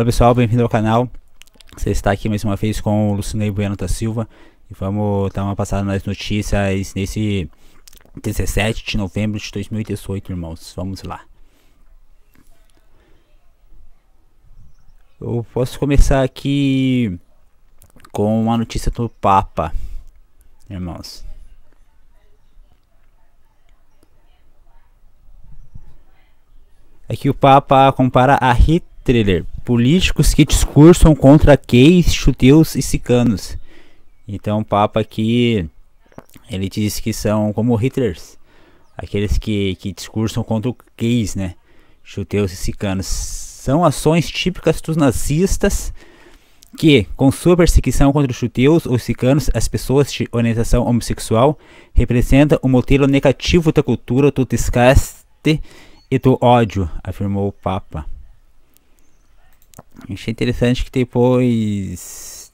Olá pessoal, bem-vindo ao canal. Você está aqui mais uma vez com o Lucinei Bueno da Silva e vamos dar uma passada nas notícias nesse 17 de novembro de 2018, irmãos. Vamos lá. Eu posso começar aqui com uma notícia do Papa, irmãos. Aqui é o Papa compara a Hitler políticos que discursam contra queis, judeus e sicanos. Então o Papa aqui, ele diz que são como Hitlers, aqueles que, que discursam contra gays, queis, né? Judeus e sicanos. São ações típicas dos nazistas que, com sua perseguição contra os judeus ou sicanos, as pessoas de orientação homossexual, representa um modelo negativo da cultura do desgaste e do ódio, afirmou o Papa. Achei interessante que depois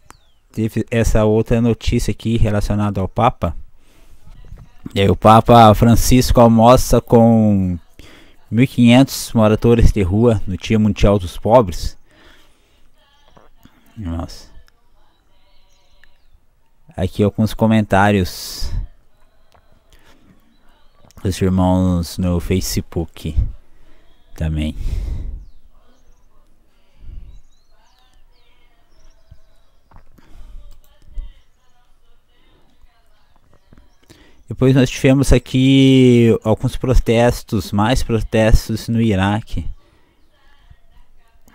teve essa outra notícia aqui relacionada ao Papa. E aí o Papa Francisco almoça com 1.500 moradores de rua no Dia Mundial dos Pobres. Nossa. Aqui alguns comentários dos irmãos no Facebook também. Depois nós tivemos aqui alguns protestos, mais protestos no Iraque.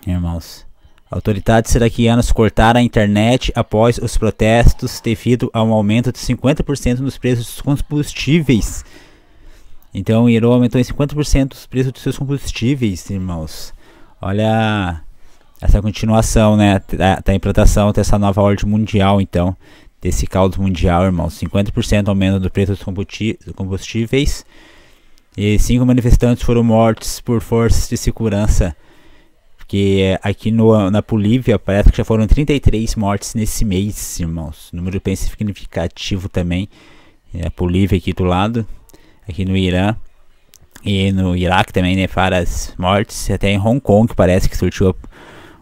Irmãos, autoridades iraquianas cortaram a internet após os protestos devido a um aumento de 50% nos preços dos combustíveis. Então, o Irã aumentou em 50% os preços dos seus combustíveis, irmãos. Olha essa continuação, né? Da, da implantação dessa nova ordem mundial, então desse caos mundial, irmão. 50% aumento do preço dos combustíveis. E cinco manifestantes foram mortos por forças de segurança. Porque aqui no, na Polívia parece que já foram 33 mortes nesse mês, irmãos. Número bem significativo também. É a Polívia aqui do lado. Aqui no Irã. E no Iraque também, né? Várias mortes. Até em Hong Kong parece que surgiu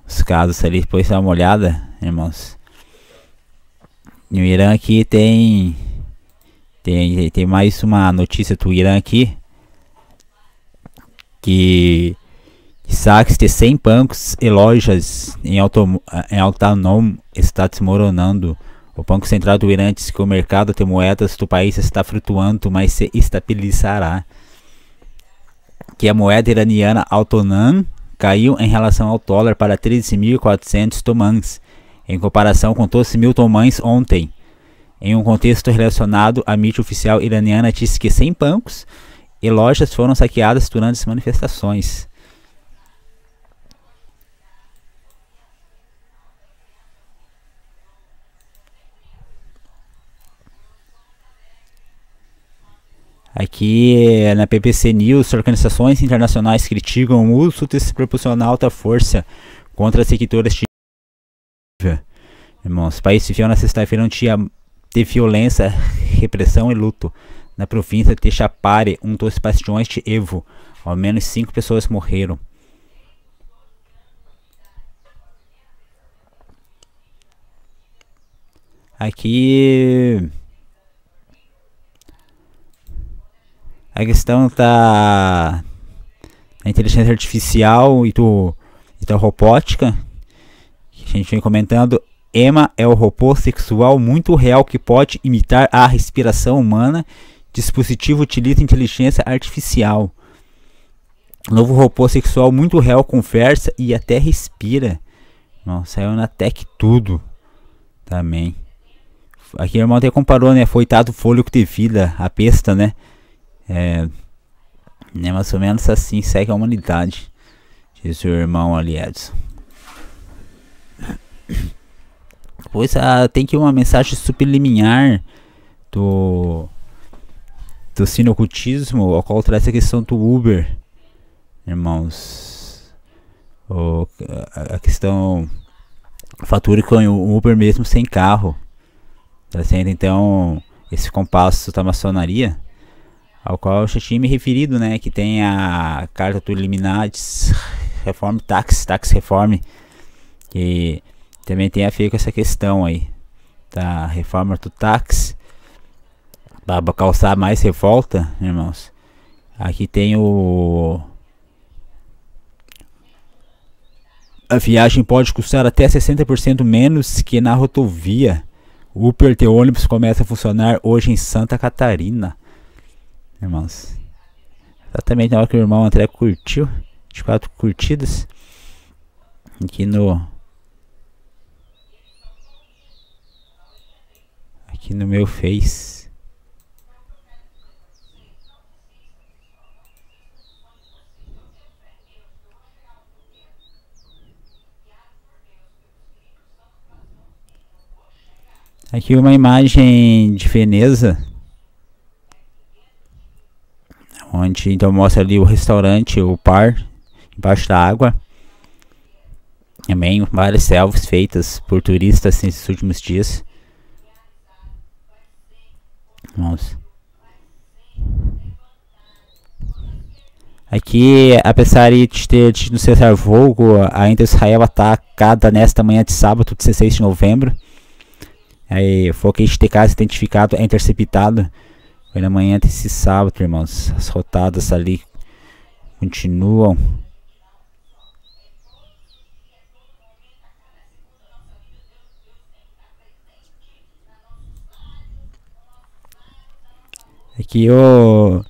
os casos ali. Depois dá uma olhada, irmãos no Irã aqui tem, tem tem mais uma notícia do Irã aqui que, saques de 100 bancos e lojas em, autom, em Altanom está desmoronando. O Banco Central do Irã diz que o mercado de moedas do país está flutuando, mas se estabilizará. Que a moeda iraniana Altonan caiu em relação ao dólar para 13.400 tomans, em comparação com Tosse mil tomães ontem, em um contexto relacionado à mídia oficial iraniana disse que 100 bancos e lojas foram saqueadas durante as manifestações. Aqui eh, na PPC News, organizações internacionais criticam o uso desproporcional da força contra as seguidoras de Irmãos, país fiel na sexta-feira tinha ter violência, repressão e luto. Na né, província de Chapare, um dos bastiões de Evo, ao menos cinco pessoas morreram. Aqui a questão da, tá da inteligência artificial e do e da robótica a gente vem comentando, Emma é o robô sexual muito real que pode imitar a respiração humana. Dispositivo utiliza inteligência artificial. Novo robô sexual muito real conversa e até respira. Não, saiu na Tech Tudo também. Aqui o irmão até comparou, né? folho fôlego de vida, a pesta, né? É, né? Mais ou menos assim segue a humanidade. diz o irmão ali, Edson. Pois ah, tem que uma mensagem subliminar do do sinocultismo, ao qual traz a questão do Uber, irmãos. O, a, a questão fatura com o Uber mesmo sem carro, trazendo tá então esse compasso da maçonaria, ao qual eu já tinha me referido, né, que tem a carta do Liminades reforme taxe Tax reforme que também tem a ver com essa questão aí da reforma do táxi para causar mais revolta, né, irmãos. Aqui tem o a viagem pode custar até 60% menos que na rotovia. O Uber de ônibus começa a funcionar hoje em Santa Catarina. Irmãos, exatamente na hora que o irmão André curtiu, 24 curtidas aqui no aqui no meu Face. Aqui uma imagem de Veneza, onde então mostra ali o restaurante, o par, embaixo da água. Também várias selfies feitas por turistas nesses últimos dias. Vamos. Aqui, apesar de ter tido cessar fogo, ainda Israel atacada nesta manhã de sábado, 16 de novembro. Aí, foi que este caso identificado é interceptado. Foi na manhã desse sábado, irmãos. As rotadas ali continuam. é que eu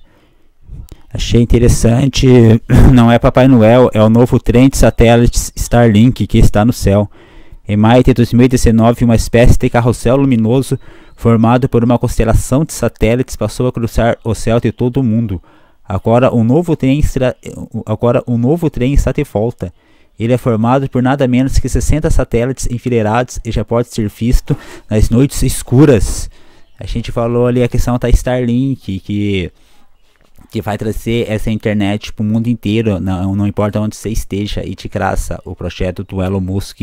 achei interessante. Não é Papai Noel, é o novo trem de satélites Starlink que está no céu. Em maio de 2019, uma espécie de carrossel luminoso formado por uma constelação de satélites passou a cruzar o céu de todo o mundo. Agora um novo trem, agora um novo trem está de volta. Ele é formado por nada menos que 60 satélites enfileirados e já pode ser visto nas noites escuras. A gente falou ali a questão da tá Starlink, que que vai trazer essa internet para o mundo inteiro, não, não importa onde você esteja, e te graça. o projeto do Elon Musk,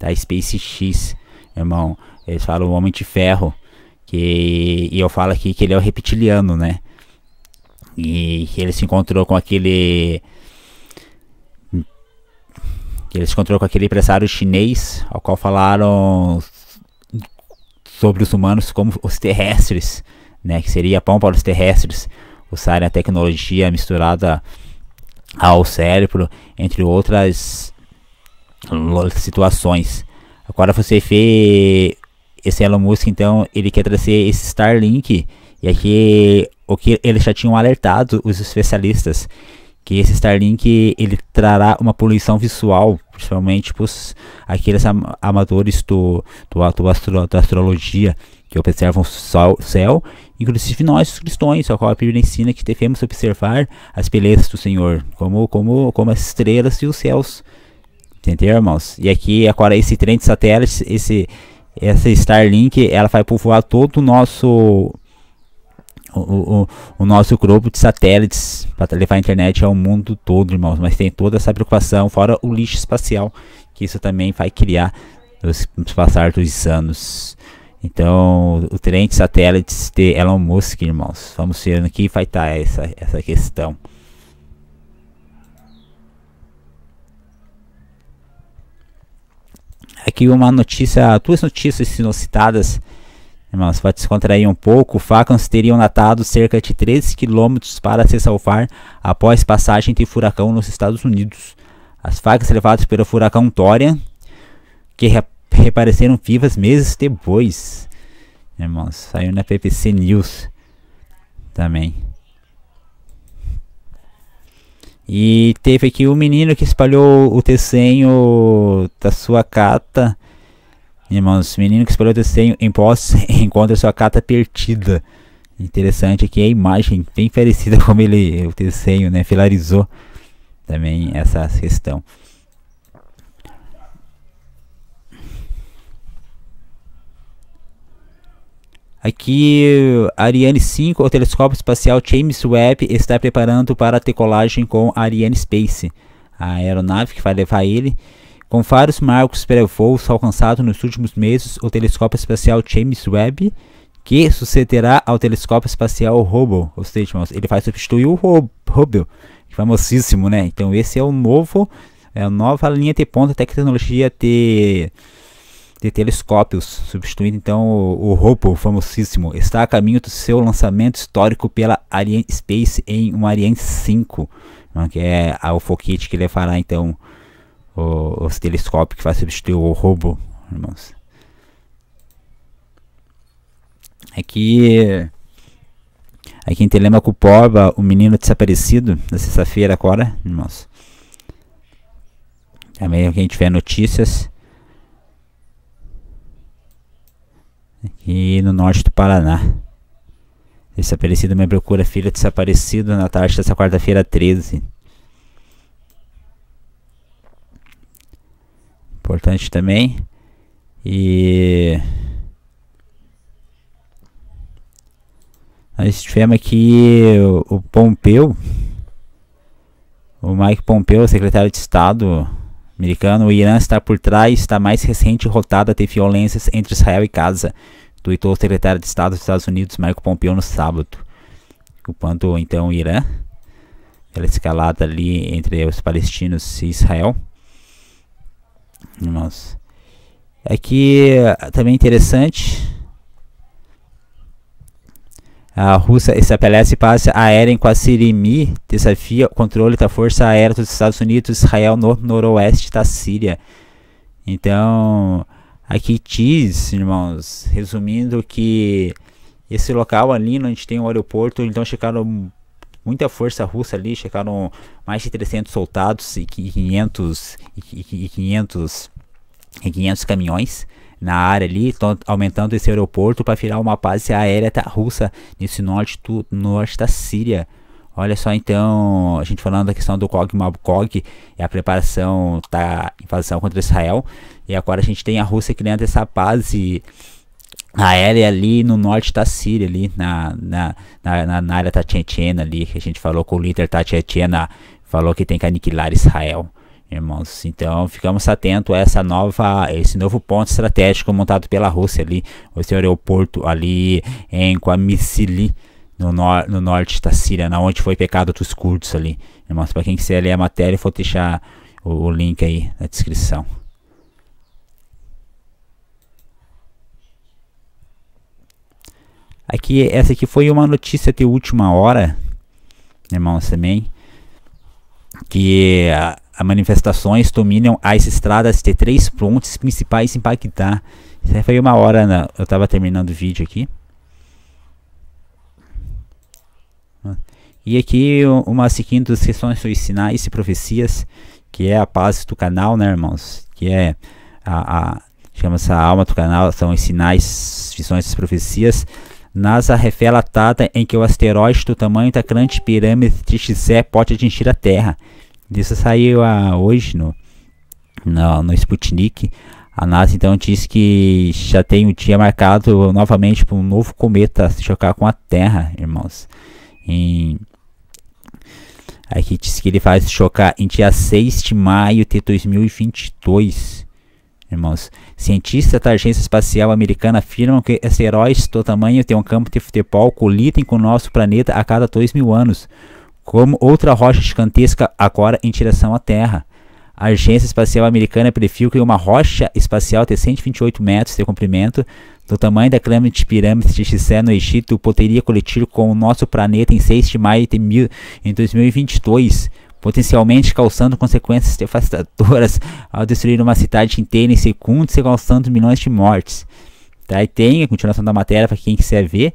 da SpaceX, irmão. Eles falam o Homem de Ferro, que, e eu falo aqui que ele é o reptiliano, né? E que ele se encontrou com aquele. Que ele se encontrou com aquele empresário chinês, ao qual falaram sobre os humanos como os terrestres, né, que seria pão para os terrestres, usarem a tecnologia misturada ao cérebro, entre outras situações. Agora você vê esse Elon Musk, então, ele quer trazer esse Starlink, e aqui o que eles já tinham alertado os especialistas, que esse Starlink ele trará uma poluição visual principalmente pros, aqueles am amadores do, do, do astro, da astrologia que observam o céu, inclusive nós cristãos, a qual a Bíblia ensina que devemos observar as belezas do Senhor, como, como, como as estrelas e os céus. Entendeu, irmãos? E aqui agora esse trem de satélites, esse, essa Starlink, ela vai povoar todo o nosso o, o, o, nosso grupo de satélites para levar a internet ao mundo todo, irmãos. Mas tem toda essa preocupação, fora o lixo espacial, que isso também vai criar nos passar dos anos. Então, o trem de satélites de Elon Musk, irmãos. Vamos ver no que vai estar tá essa, essa questão. Aqui uma notícia, duas notícias citadas Irmãos, para descontrair um pouco, Falcons teriam natado cerca de 13 quilômetros para se salvar após passagem de furacão nos Estados Unidos. As facas levadas pelo furacão Dorian, que re repareceram vivas meses depois. Irmãos, saiu na PPC News também. E teve aqui o um menino que espalhou o desenho da sua carta Irmãos, menino que espalhou testemunho em posse encontra sua carta perdida. Interessante aqui a imagem, bem parecida como ele, o testemunho, né? Filarizou também essa questão. Aqui, Ariane 5, o telescópio espacial James Webb está preparando para a decolagem com a Ariane Space, a aeronave que vai levar ele com vários marcos para voos alcançados nos últimos meses, o telescópio espacial James Webb, que sucederá ao telescópio espacial Hubble, ou seja, ele vai substituir o Hubble, famosíssimo, né? Então esse é o novo, é a nova linha de ponta tecnologia de, de telescópios, substituindo então o, o Hubble, famosíssimo. Está a caminho do seu lançamento histórico pela Ariane Space em um Ariane 5, né? que é o foguete que levará então o, os telescópios que vai substituir o robô, irmãos. Aqui, aqui em Telemaco Poba, o menino desaparecido, na sexta-feira agora, irmãos. Também gente tiver notícias. Aqui no norte do Paraná. Desaparecido, minha procura filho desaparecido na tarde dessa quarta-feira 13. Importante também. E nós tivemos aqui o, Pompeu, o Mike Pompeu, secretário de Estado americano. O Irã está por trás da mais recente rotada de violências entre Israel e Gaza, tuitou o secretário de Estado dos Estados Unidos, Mike Pompeu, no sábado. Culpando então o Irã pela escalada ali entre os palestinos e Israel irmãos. É aqui ah, também é interessante. A Rússia estabelece passe aérea em Quassirimi, desafia o controle da Força Aérea dos Estados Unidos, Israel no noroeste da Síria. Então, aqui diz, irmãos, resumindo que esse local ali onde tem o aeroporto, então chegaram muita força russa ali, chegaram mais de 300 soldados e 500 e 500 e 500 caminhões na área ali, aumentando esse aeroporto para virar uma base aérea da russa nesse norte do norte da Síria. Olha só então, a gente falando da questão do Kog Mabukog e a preparação da invasão contra Israel. E agora a gente tem a Rússia criando essa base aérea é ali no norte da Síria, ali na, na, na, na área Tatietiena ali, que a gente falou com o líder Tatietiena, falou que tem que aniquilar Israel, irmãos. Então, ficamos atentos a essa nova, esse novo ponto estratégico montado pela Rússia ali, esse aeroporto ali em Quamissili, no, nor no norte da Síria, na onde foi pecado dos curdos ali, irmãos. Para quem quiser ler a matéria, eu vou deixar o, o link aí na descrição. Aqui, é essa aqui foi uma notícia de última hora, irmãos, também. Que ah, as manifestações dominam as estradas de três pontes principais em Paquitá. Isso foi uma hora, na, né? eu estava terminando o vídeo aqui. E aqui uma seguinte das questões dos sinais e profecias, que é a paz do canal, né, irmãos? Que é a, a a alma do canal, são os sinais, visões e profecias. NASA revela a data em que o asteroide do tamanho da grande pirâmide de Gizé pode atingir a Terra. Isso saiu a ah, hoje no, no, no Sputnik. A NASA então diz que já tem o dia marcado novamente para um novo cometa se chocar com a Terra, irmãos. Aqui diz que ele vai se chocar em dia 6 de maio de 2022 irmãos. Cientistas da Agência Espacial Americana afirmam que asteroides do tamanho de um campo de futebol colidem com o nosso planeta a cada dois mil anos, como outra rocha gigantesca agora em direção à Terra. A Agência Espacial Americana previu que uma rocha espacial de 128 metros de comprimento, do tamanho da grande pirâmide de Gizé no Egito, poderia colidir com o nosso planeta em 6 de maio de mil, em 2022, potencialmente causando consequências devastadoras ao destruir uma cidade inteira em segundos e causando milhões de mortes. Tá, e tem a continuação da matéria para quem quiser ver.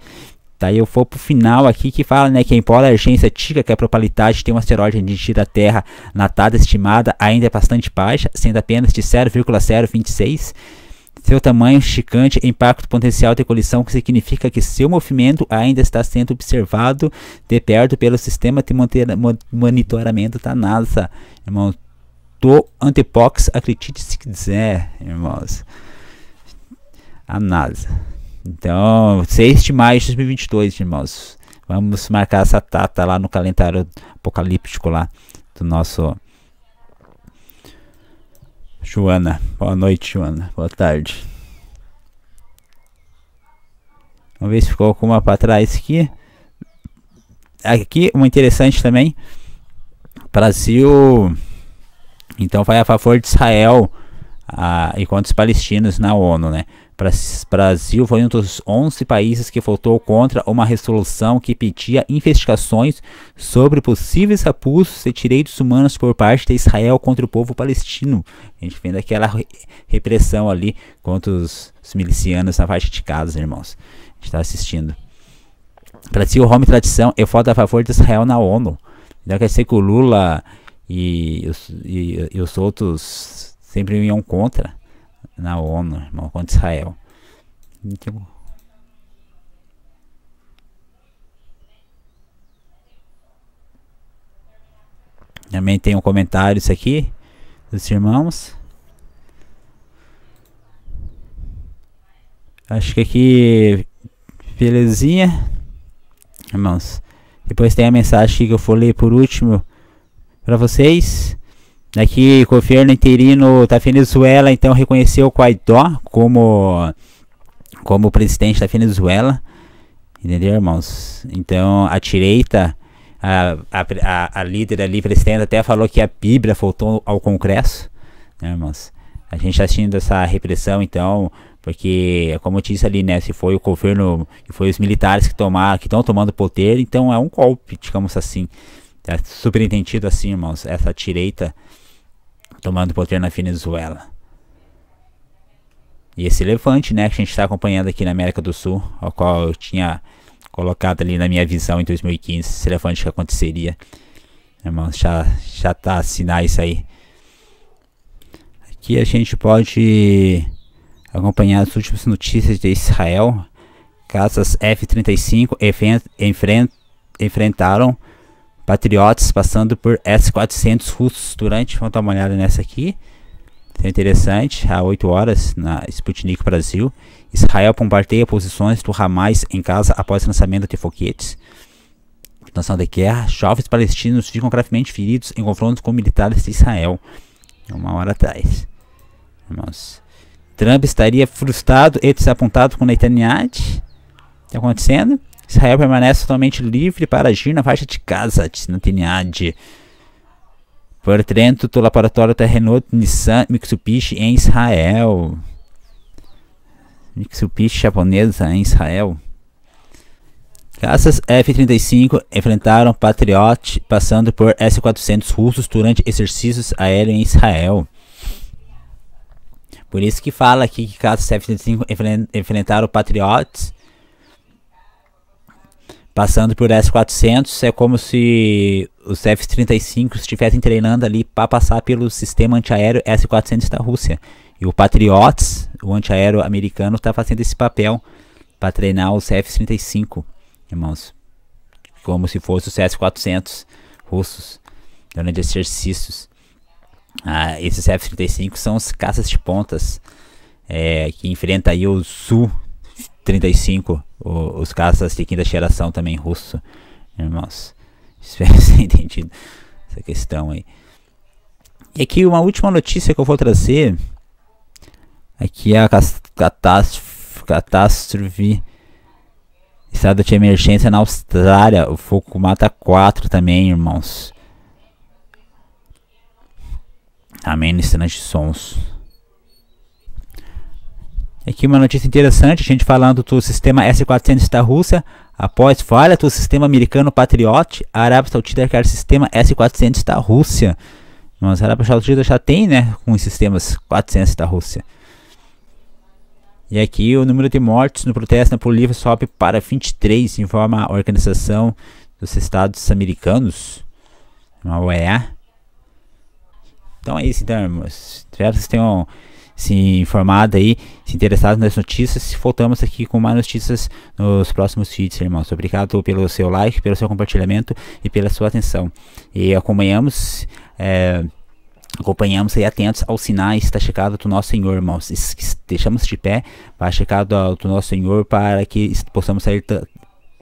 Tá, eu vou pro final aqui que fala né, que embora a agência tica que a probabilidade de ter um asteroide atingir a Terra na data estimada ainda é bastante baixa, sendo apenas de 0,026 seu tamanho esticante e impacto potencial de colisão que significa que seu movimento ainda está sendo observado de perto pelo sistema de monitoramento da NASA. Irmão, tô antipox, acredite se quiser, irmãos. A NASA. Então, 6 de maio de 2022, irmãos. Vamos marcar essa data lá no calendário apocalíptico lá do nosso Joana. Boa noite, Joana. Boa tarde. Vamos ver se ficou alguma para trás aqui. Aqui, uma interessante também. Brasil, então, vai a favor de Israel ah, e contra os palestinos na ONU, né? Brasil foi um dos 11 países que votou contra uma resolução que pedia investigações sobre possíveis abusos de direitos humanos por parte de Israel contra o povo palestino. A gente vendo aquela repressão ali contra os, milicianos na faixa de casa, irmãos. A gente está assistindo. Brasil, Roma e tradição é voto a favor de Israel na ONU. Então quer dizer que o Lula e os, e, e os outros sempre iam contra na ONU, irmão, contra Israel. E, tipo, Também tem um comentário isso aqui dos irmãos. Acho que aqui belezinha, irmãos. Depois tem a mensagem que eu falei por último para vocês. Aqui, governo interino da Venezuela então reconheceu Guaidó como, como presidente da Venezuela. Entendeu, irmãos? Então, a direita, a, a, a líder ali presidente até falou que a Bíblia faltou ao Congresso, né, irmãos? A gente está assistindo essa repressão, então, porque, como eu disse ali, né, se foi o governo, se foi os militares que tomaram, que estão tomando poder, então é um golpe, digamos assim. É super entendido assim, irmãos, essa direita tomando poder na Venezuela. E esse elefante né, que a gente está acompanhando aqui na América do Sul, ao qual eu tinha colocado ali na minha visão em 2015, esse elefante que aconteceria. Irmãos, já, já tá sinais aí. Aqui a gente pode acompanhar as últimas notícias de Israel. Caças F-35 enfrent, enfrentaram Patriotas passando por S400 russos durante. Vamos dar uma olhada nessa aqui. É interessante, Há 8 horas, na Sputnik Brasil. Israel bombardeia posições do Hamas em casa após lançamento de foguetes. Nação de guerra, jovens palestinos ficam gravemente feridos em confrontos com militares de Israel. Uma hora atrás. Nossa. Trump estaria frustrado e desapontado com Netanyahu. Está acontecendo? Israel permanece totalmente livre para agir na faixa de Gaza, disse Por Trento, do laboratório da Renault, Nissan, Mitsubishi em Israel. Mitsubishi japonesa em Israel. Caças F-35 enfrentaram Patriot passando por S-400 russos durante exercícios aéreos em Israel. Por isso que fala aqui que caças F-35 enfrentaram Patriots passando por S400, é como se os F-35 estivessem treinando ali para passar pelo sistema antiaéreo S-400 da Rússia. E o Patriots, o antiaéreo americano, está fazendo esse papel para treinar os F-35, irmãos. Como se fossem os S-400 russos, durante exercícios. Ah, esses F-35 são os caças de pontas é, que enfrenta aí o Su-35 o, os caras de quinta geração também russo, irmãos. Espero que entendido essa questão aí. E aqui uma última notícia que eu vou trazer. Aqui é a catástrofe, catástrofe estado de emergência na Austrália. O fogo mata quatro também, irmãos. Amém, estranhos de sons. Aqui é uma notícia interessante, a gente falando do sistema S-400 da Rússia. Após falha do sistema americano Patriot, a Arábia Saudita quer sistema S-400 da Rússia. Mas a Arábia Saudita já tem, né, com os sistemas 400 da Rússia. E aqui o número de mortes no protesto na Bolívia sobe para 23, informa a Organização dos Estados Americanos, uma OEA. Então é isso, então, irmãos. Espero que vocês tenham se informado aí, se interessado nas notícias. Voltamos aqui com mais notícias nos próximos vídeos, irmãos. Obrigado pelo seu like, pelo seu compartilhamento e pela sua atenção. E acompanhamos. É, acompanhamos aí atentos aos sinais da tá chegada do nosso Senhor, irmãos. Deixamos de pé para a chegada do nosso Senhor para que possamos sair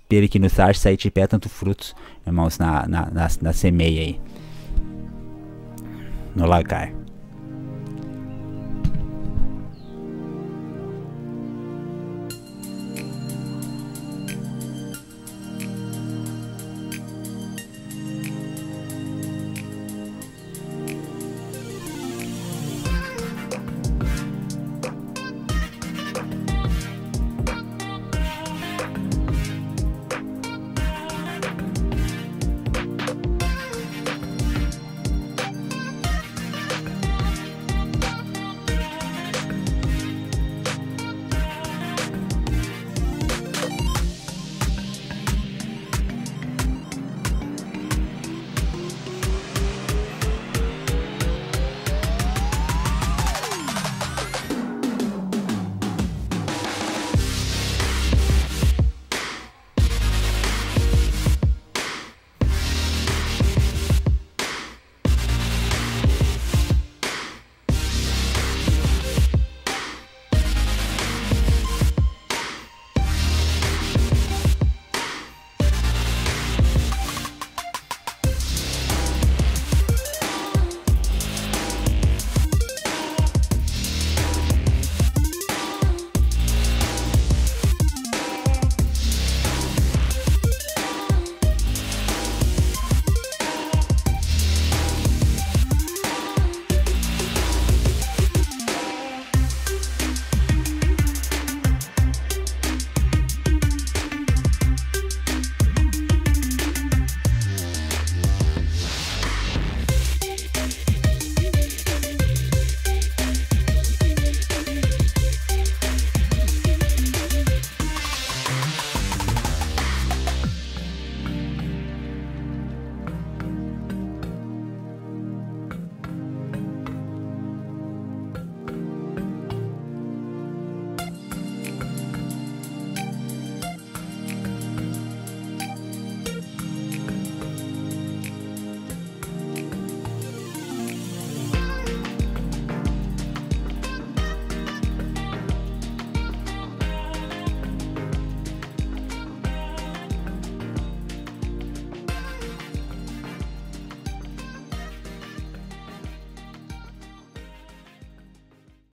pelo que nos acha sair de pé tanto frutos, irmãos, na, na, na, na semeia aí. No lagar.